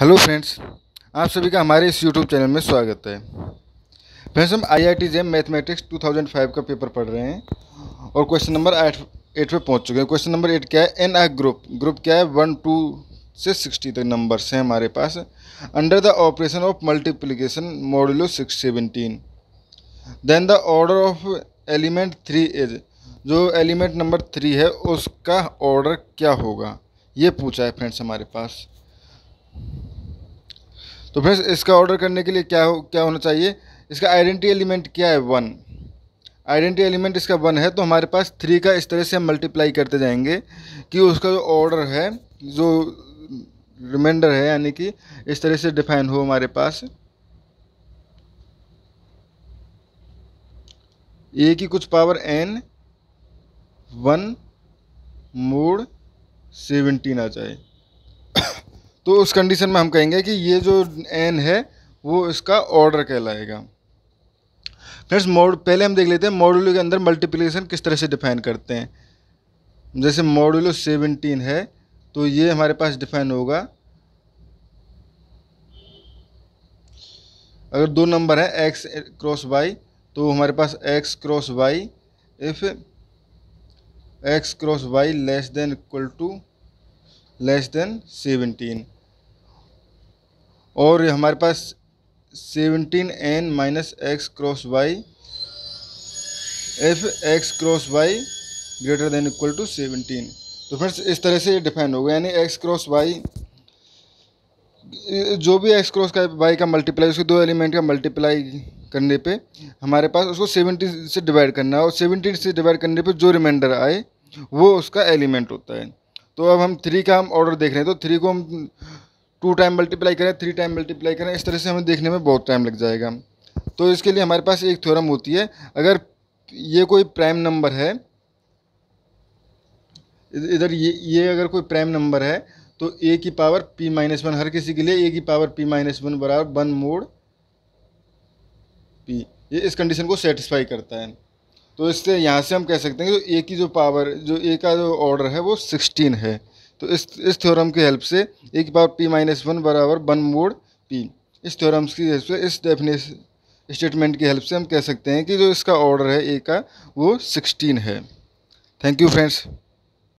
hello friends आप सभी का हमारे इस यूट्यूब चैनल में स्वागत है फ्रेंड्स हम I I T JAM mathematics 2005 का पेपर पढ़ रहे हैं और क्वेश्चन नंबर आठ एट पर पहुँच चुके हैं क्वेश्चन नंबर एट क्या है एन आ ग्रुप ग्रुप क्या है वन टू से सिक्सटी तक नंबर्स हैं हमारे पास under the operation of multiplication modulo six seventeen then the order of element three is जो एलिमेंट नंबर थ्री है उसका ऑर्डर क्या होगा ये पूछा है फ्रेंड्स हमारे पास तो फ्रेंड्स इसका ऑर्डर करने के लिए क्या हो क्या होना चाहिए इसका आइडेंटी एलिमेंट क्या है वन आइडेंटी एलिमेंट इसका वन है तो हमारे पास थ्री का इस तरह से हम मल्टीप्लाई करते जाएंगे कि उसका जो ऑर्डर है जो रिमाइंडर है यानी कि इस तरह से डिफाइन हो हमारे पास ए की कुछ power N one mod seventeen आ जाए तो उस कंडीशन में हम कहेंगे कि ये जो एन है वो इसका ऑर्डर कहलाएगा फ्रेंड्स मॉड पहले हम देख लेते हैं मॉडुलो के अंदर मल्टीप्लिकेशन किस तरह से डिफाइन करते हैं जैसे मॉडुलो सेवनटीन है तो ये हमारे पास डिफाइन होगा अगर दो नंबर है एक्स क्रॉस वाई तो हमारे पास X cross Y if X cross Y less than equal to less than seventeen और हमारे पास seventeen N minus X cross Y if X cross Y greater than equal to seventeen तो friends इस तरह से ये डिफाइन होगा यानी एक्स क्रॉस वाई जो भी एक्स क्रॉस का वाई का मल्टीप्लाई उसके दो एलिमेंट का मल्टीप्लाई करने पे हमारे पास उसको सेवनटीन से डिवाइड करना है और सेवनटीन से डिवाइड करने पे जो रिमाइंडर आए वो उसका एलिमेंट होता है तो अब हम थ्री का हम ऑर्डर देख रहे हैं तो थ्री को हम टू टाइम मल्टीप्लाई करें थ्री टाइम मल्टीप्लाई करें इस तरह से हमें देखने में बहुत टाइम लग जाएगा तो इसके लिए हमारे पास एक थ्योरम होती है अगर ये कोई प्राइम नंबर है इधर ये ये अगर कोई प्राइम नंबर है तो ए की पावर पी माइनस वन हर किसी के लिए ए की पावर पी माइनस वन बराबर वन मोड़ पी ये इस कंडीशन को सेटिस्फाई करता है तो इससे यहाँ से हम कह सकते हैं कि जो ए की जो पावर जो ए का जो ऑर्डर है वो सिक्सटीन है तो इस इस थ्योरम की हेल्प से ए की पावर पी माइनस वन बराबर वन मोड पी इस थ्योरम्स की हेल्प से इस डेफिनेशन स्टेटमेंट की हेल्प से हम कह सकते हैं कि जो इसका ऑर्डर है ए का वो सिक्सटीन है थैंक यू फ्रेंड्स